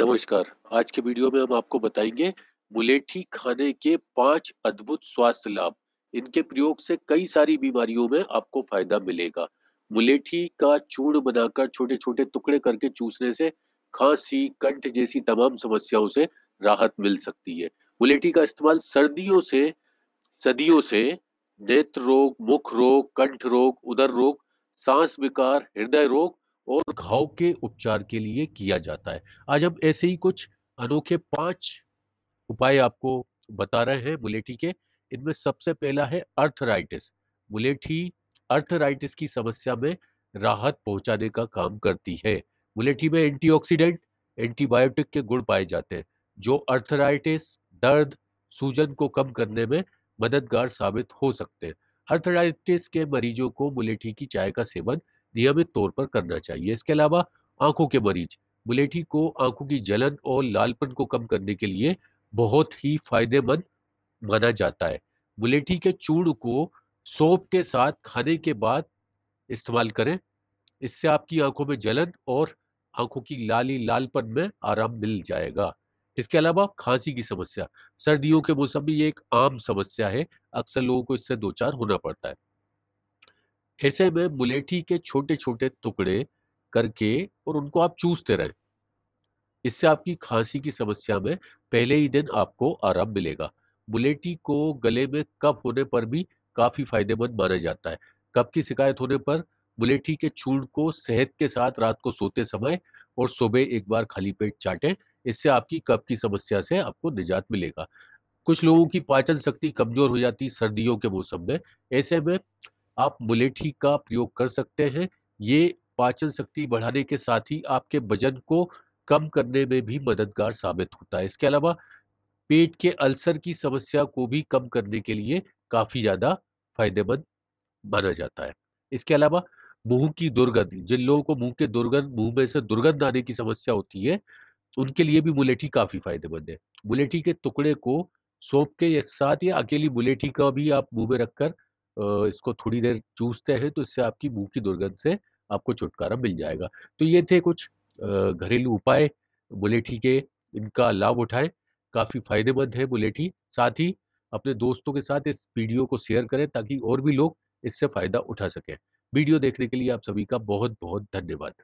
नमस्कार आज के वीडियो में हम आपको बताएंगे मुलेठी खाने के पांच अद्भुत स्वास्थ्य लाभ इनके प्रयोग से कई सारी बीमारियों में आपको फायदा मिलेगा मुलेठी का चूर्ण बनाकर छोटे छोटे टुकड़े करके चूसने से खांसी कंठ जैसी तमाम समस्याओं से राहत मिल सकती है मुलेठी का इस्तेमाल सर्दियों से सदियों से नेत्र रोग मुख रोग कंठ रोग उदर रोग सांस विकार हृदय रोग और घाव के उपचार के लिए किया जाता है आज हम ऐसे ही कुछ अनोखे पांच उपाय आपको बता रहे हैं बुलेटी के इनमें सबसे पहला है अर्थराइटिस बुलेटी अर्थराइटिस की समस्या में राहत पहुंचाने का काम करती है बुलेठी में एंटीऑक्सीडेंट एंटीबायोटिक के गुण पाए जाते हैं जो अर्थराइटिस दर्द सूजन को कम करने में मददगार साबित हो सकते हैं अर्थराइटिस के मरीजों को बुलेटी की चाय का सेवन नियमित तौर पर करना चाहिए इसके अलावा आंखों के मरीज बुलेठी को आंखों की जलन और लालपन को कम करने के लिए बहुत ही फायदेमंद माना जाता है बुलेठी के चूड़ को सोप के साथ खाने के बाद इस्तेमाल करें इससे आपकी आंखों में जलन और आंखों की लाली लालपन में आराम मिल जाएगा इसके अलावा खांसी की समस्या सर्दियों के मौसम में ये एक आम समस्या है अक्सर लोगों को इससे दो चार होना पड़ता है ऐसे में मुलेठी के छोटे छोटे टुकड़े करके और उनको आप चूसते रहें इससे आपकी खांसी की समस्या में पहले ही दिन आपको आराम मिलेगा बुलेटी को गले में कफ होने पर भी काफ़ी फायदेमंद माना जाता है कफ की शिकायत होने पर बुलेटी के चूर्ण को सेहत के साथ रात को सोते समय और सुबह एक बार खाली पेट चाटें इससे आपकी कफ की समस्या से आपको निजात मिलेगा कुछ लोगों की पाचन शक्ति कमजोर हो जाती सर्दियों के मौसम में ऐसे में आप मुलेठी का प्रयोग कर सकते हैं ये पाचन शक्ति बढ़ाने के साथ ही आपके वजन को कम करने में भी मददगार साबित होता है इसके अलावा पेट के अल्सर की समस्या को भी कम करने के लिए काफ़ी ज़्यादा फायदेमंद माना जाता है इसके अलावा मुंह की दुर्गंध जिन लोगों को मुंह के दुर्गंध मुंह में से दुर्गंध आने की समस्या होती है उनके लिए भी मुलेठी काफ़ी फायदेमंद है मुलेठी के टुकड़े को सौंप के या साथ या अकेली मुलेठी का भी आप मुंह में रखकर इसको थोड़ी देर चूसते हैं तो इससे आपकी मुँह की दुर्गंध से आपको छुटकारा मिल जाएगा तो ये थे कुछ घरेलू उपाय बुलेठी के इनका लाभ उठाएं काफ़ी फायदेमंद है बुलेठी साथ ही अपने दोस्तों के साथ इस वीडियो को शेयर करें ताकि और भी लोग इससे फ़ायदा उठा सकें वीडियो देखने के लिए आप सभी का बहुत बहुत धन्यवाद